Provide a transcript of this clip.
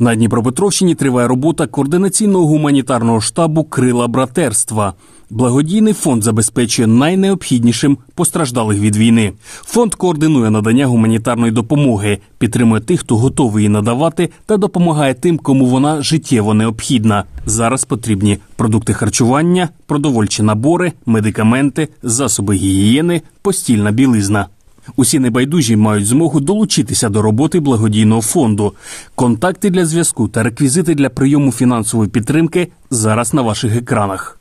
На Дніпропетровщині триває робота координаційного гуманітарного штабу Крила братерства. Благодійний фонд забезпечує найнеобхіднішим постраждалих від війни. Фонд координує надання гуманітарної допомоги, підтримує тих, хто готовий її надавати, та допомагає тим, кому вона життєво необхідна. Зараз потрібні продукти харчування, продовольчі набори, медикаменти, засоби гігієни, постільна білизна. Усі небайдужі мають змогу долучитися до роботи благодійного фонду. Контакти для зв'язку та реквізити для прийому фінансової підтримки зараз на ваших екранах.